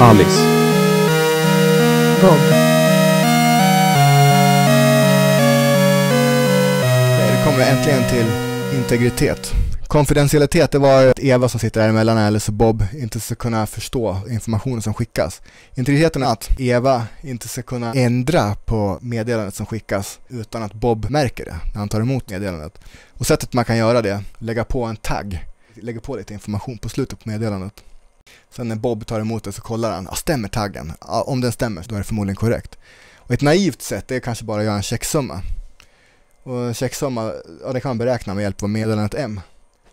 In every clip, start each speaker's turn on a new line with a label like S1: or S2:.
S1: Alice. Bob. Nu kommer vi äntligen till integritet. Konfidentialitet, det var att Eva som sitter däremellan, Alice och Bob, inte ska kunna förstå informationen som skickas. Integriteten är att Eva inte ska kunna ändra på meddelandet som skickas utan att Bob märker det när han tar emot meddelandet. Och sättet man kan göra det, lägga på en tagg, lägga på lite information på slutet på meddelandet. Sen när Bob tar emot det så kollar han, ah, stämmer taggen? Ah, om den stämmer, då är det förmodligen korrekt. Och ett naivt sätt är kanske bara att göra en checksumma. Och en checksumma, ja det kan man beräkna med hjälp av meddelandet M.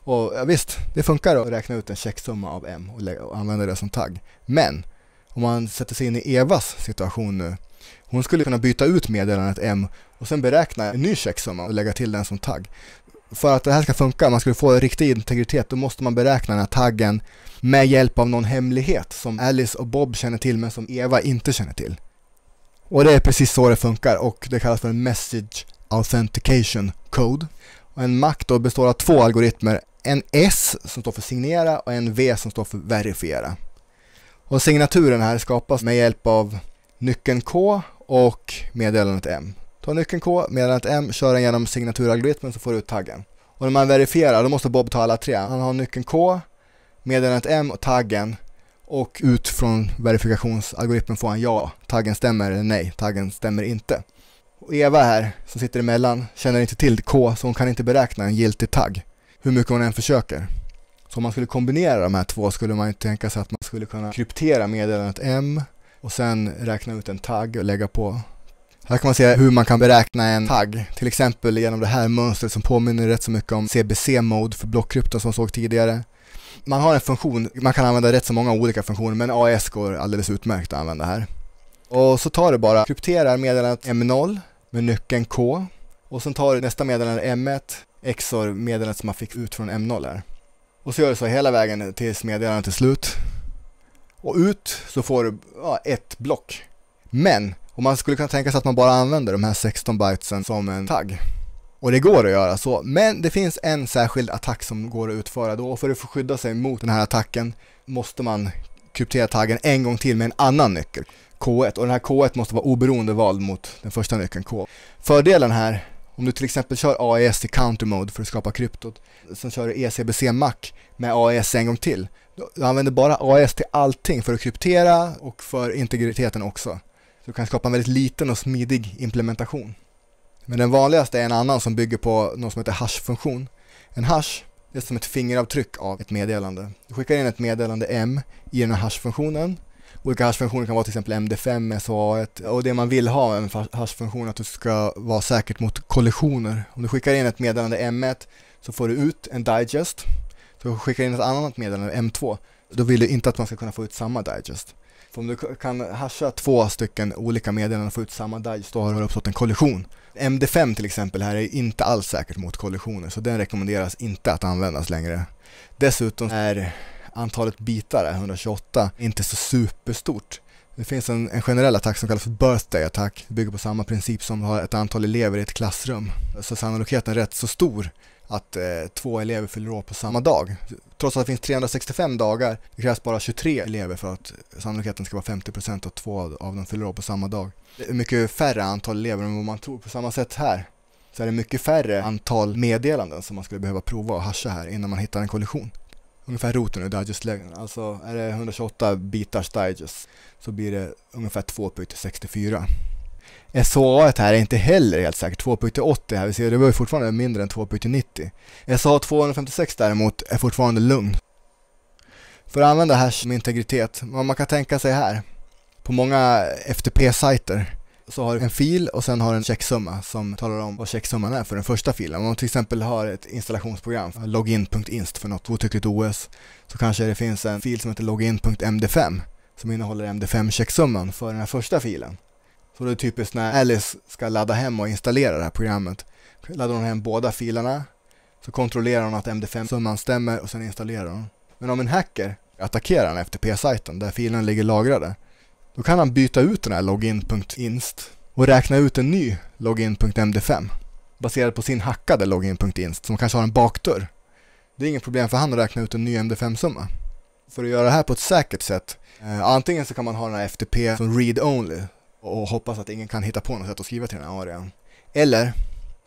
S1: Och ja, visst, det funkar att räkna ut en checksumma av M och, och använda det som tagg. Men, om man sätter sig in i Evas situation nu, hon skulle kunna byta ut meddelandet M och sen beräkna en ny checksumma och lägga till den som tagg för att det här ska funka, man skulle få riktig integritet, då måste man beräkna den här taggen med hjälp av någon hemlighet som Alice och Bob känner till men som Eva inte känner till. Och det är precis så det funkar och det kallas för en Message Authentication Code. Och en MAC då består av två algoritmer, en S som står för signera och en V som står för verifiera. Och signaturen här skapas med hjälp av nyckeln K och meddelandet M. Ta nyckeln K, meddelandet M, kör den genom signaturalgoritmen så får du ut taggen. Och när man verifierar då måste Bob ta alla tre. Han har nyckeln K, meddelandet M och taggen. Och ut från verifikationsalgoritmen får han ja. Taggen stämmer eller nej, taggen stämmer inte. Och Eva här, som sitter emellan, känner inte till K så hon kan inte beräkna en giltig tagg. Hur mycket hon än försöker. Så om man skulle kombinera de här två skulle man ju tänka sig att man skulle kunna kryptera meddelandet M och sen räkna ut en tagg och lägga på här kan man se hur man kan beräkna en tagg, till exempel genom det här mönstret som påminner rätt så mycket om CBC-mode för blockkrypton som såg tidigare. Man har en funktion, man kan använda rätt så många olika funktioner men AES går alldeles utmärkt att använda här. Och så tar du bara, krypterar meddelandet M0 med nyckeln K och sen tar du nästa meddelande M1, XOR meddelandet som man fick ut från M0 här. Och så gör du så hela vägen tills meddelandet är slut. Och ut så får du ja, ett block. Men och man skulle kunna tänka sig att man bara använder de här 16 bytesen som en tagg. Och det går att göra så, men det finns en särskild attack som går att utföra då och för att få skydda sig mot den här attacken måste man kryptera taggen en gång till med en annan nyckel, K1. Och den här K1 måste vara oberoende vald mot den första nyckeln K. Fördelen här, om du till exempel kör AES i counter mode för att skapa kryptot, sen kör du ECBC-MAC med AES en gång till. Du använder bara AES till allting för att kryptera och för integriteten också. Så du kan skapa en väldigt liten och smidig implementation. Men den vanligaste är en annan som bygger på något som heter hash-funktion. En hash är som ett fingeravtryck av ett meddelande. Du skickar in ett meddelande M i den här hash-funktionen. Olika hash-funktioner kan vara till exempel MD5, SHA1 och det man vill ha med en hash-funktion är att du ska vara säkert mot kollisioner. Om du skickar in ett meddelande M1 så får du ut en digest. Så skickar du in ett annat meddelande, M2, då vill du inte att man ska kunna få ut samma digest. För om du kan hasha två stycken olika meddelanden och få ut samma DICE, då har det uppstått en kollision. MD5 till exempel här är inte alls säkert mot kollisioner, så den rekommenderas inte att användas längre. Dessutom är antalet bitar, 128, inte så superstort. Det finns en, en generell attack som kallas för birthday attack. Det bygger på samma princip som att ha ett antal elever i ett klassrum. Så sannolikheten är rätt så stor att eh, två elever fyller år på samma dag. Trots att det finns 365 dagar, det krävs bara 23 elever för att sannolikheten ska vara 50% att två av dem fyller år på samma dag. Det är mycket färre antal elever än vad man tror. På samma sätt här så är det mycket färre antal meddelanden som man skulle behöva prova och hascha här innan man hittar en kollision. Ungefär roten ur digestlägen. Alltså är det 128 bitars digest så blir det ungefär 2.64. SHA här är inte heller helt säkert, 2.80 här, vi ser det var ju fortfarande mindre än 2.90. SHA 256 däremot är fortfarande lugn. För att använda hash med integritet, vad man kan tänka sig här. På många FTP-sajter så har du en fil och sen har du en checksumma som talar om vad checksumman är för den första filen. Om man till exempel har ett installationsprogram, login.inst för något otyckligt OS, så kanske det finns en fil som heter login.md5 som innehåller md5-checksumman för den här första filen. Så det är typiskt när Alice ska ladda hem och installera det här programmet. Laddar hon hem båda filerna så kontrollerar hon att MD5-summan stämmer och sen installerar hon. Men om en hacker attackerar en FTP-sajten där filerna ligger lagrade då kan han byta ut den här login.inst och räkna ut en ny login.md5 baserad på sin hackade login.inst som kanske har en bakdörr. Det är inget problem för han att räkna ut en ny MD5-summa. För att göra det här på ett säkert sätt, eh, antingen så kan man ha den här FTP som read-only, och hoppas att ingen kan hitta på något sätt att skriva till den här arian. Eller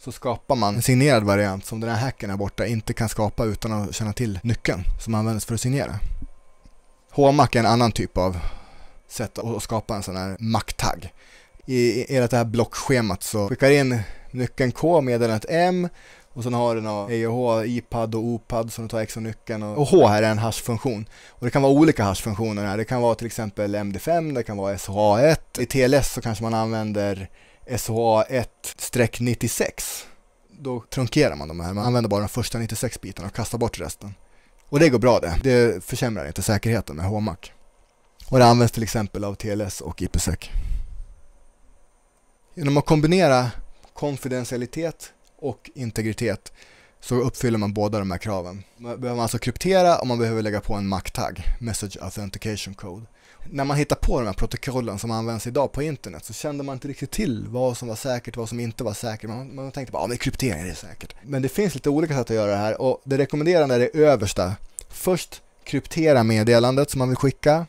S1: så skapar man en signerad variant som den här hacken här borta inte kan skapa utan att känna till nyckeln som används för att signera. HMAC är en annan typ av sätt att skapa en sån här MAC-tagg. I ert det här blockschemat så skickar in nyckeln K, meddelandet M och sen har du något EOH, IPAD och OPAD som du tar exonyckeln och, och H här är en hashfunktion. Och det kan vara olika hashfunktioner här. Det kan vara till exempel MD5, det kan vara SHA1. I TLS så kanske man använder SHA1-96. Då trunkerar man de här. Man använder bara de första 96 bitarna och kastar bort resten. Och det går bra det. Det försämrar inte säkerheten med HMAC. Och det används till exempel av TLS och IPsec. Genom att kombinera konfidentialitet och integritet så uppfyller man båda de här kraven. Man behöver alltså kryptera och man behöver lägga på en MAC-tagg, Message Authentication Code. När man hittar på de här protokollen som används idag på internet så kände man inte riktigt till vad som var säkert och vad som inte var säkert. Man, man tänkte bara, ja men kryptering är säkert. Men det finns lite olika sätt att göra det här och det rekommenderade är det översta. Först kryptera meddelandet som man vill skicka.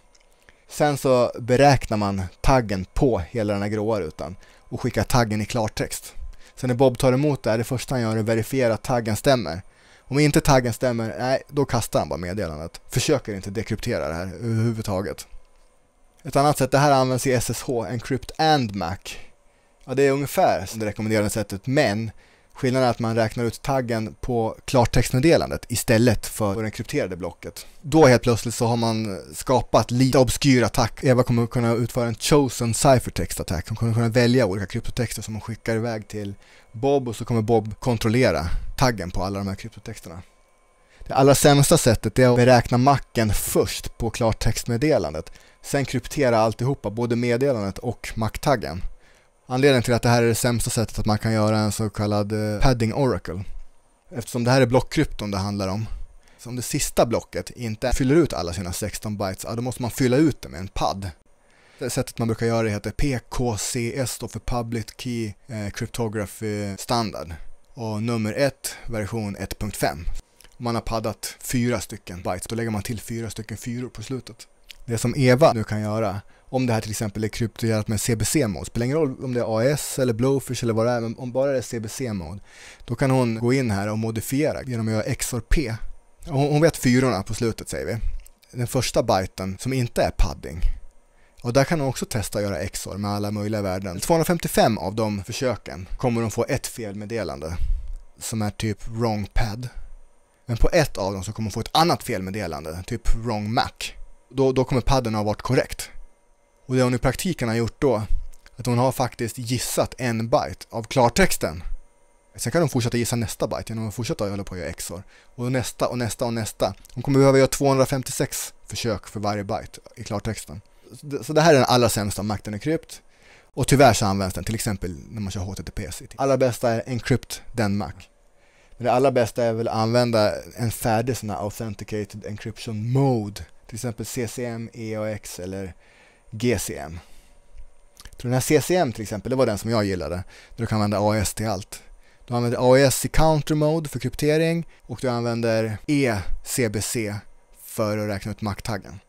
S1: Sen så beräknar man taggen på hela den här gråa rutan och skickar taggen i klartext. Sen när Bob tar emot det är det första han gör är att verifiera att taggen stämmer. Om inte taggen stämmer, nej, då kastar han bara meddelandet. Försöker inte dekryptera det här överhuvudtaget. Ett annat sätt, det här används i SSH, Encrypt and Mac. Ja, det är ungefär som det rekommenderade sättet, men Skillnaden är att man räknar ut taggen på klartextmeddelandet istället för det krypterade blocket. Då helt plötsligt så har man skapat lite obskyr attack. Eva kommer kunna utföra en chosen ciphertext attack. Hon kommer kunna välja olika kryptotexter som hon skickar iväg till Bob och så kommer Bob kontrollera taggen på alla de här kryptotexterna. Det allra sämsta sättet är att beräkna macken först på klartextmeddelandet. Sen kryptera alltihopa, både meddelandet och mac-taggen. Anledningen till att det här är det sämsta sättet att man kan göra en så kallad eh, padding oracle. Eftersom det här är blockkrypton det handlar om. Så om det sista blocket inte fyller ut alla sina 16 bytes, då måste man fylla ut det med en pad. Det sättet man brukar göra det heter PKCS, står för Public Key eh, Cryptography Standard. Och nummer 1, version 1.5. Om man har paddat fyra stycken bytes, då lägger man till fyra stycken fyror på slutet. Det som Eva nu kan göra om det här till exempel är krypterat med CBC-mode. Spelar ingen roll om det är AES eller Blowfish eller vad det är, men om bara det är CBC-mode, då kan hon gå in här och modifiera genom att göra XORP. Hon, hon vet fyrorna på slutet säger vi. Den första byten som inte är padding, och där kan hon också testa att göra XOR med alla möjliga värden. 255 av de försöken kommer hon få ett felmeddelande som är typ wrong pad. Men på ett av dem så kommer hon få ett annat felmeddelande, typ wrong mac. Då, då kommer padden ha varit korrekt. Och det hon i praktiken har gjort då, att hon har faktiskt gissat en byte av klartexten. Sen kan hon fortsätta gissa nästa byte genom att fortsätta hålla på att göra XOR. Och nästa och nästa och nästa. Hon kommer behöva göra 256 försök för varje byte i klartexten. Så det här är den allra sämsta makten i krypt. Och tyvärr så används den till exempel när man kör HTTPS. Allra bästa är Encrypt Denmac. Men det allra bästa är väl att använda en färdig sån här Authenticated Encryption Mode. Till exempel CCM, EAX eller GCM. Tror den här CCM till exempel, det var den som jag gillade. Där du kan använda AES till allt. Du använder AES i counter mode för kryptering och du använder ECBC för att räkna ut Mac-taggen.